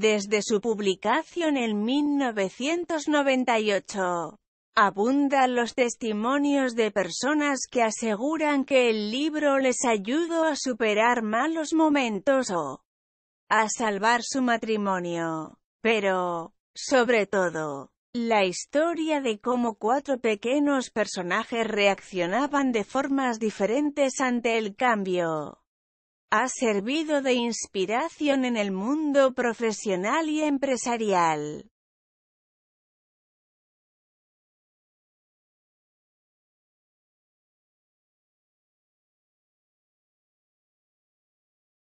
desde su publicación en 1998. Abundan los testimonios de personas que aseguran que el libro les ayudó a superar malos momentos o a salvar su matrimonio. Pero, sobre todo, la historia de cómo cuatro pequeños personajes reaccionaban de formas diferentes ante el cambio ha servido de inspiración en el mundo profesional y empresarial.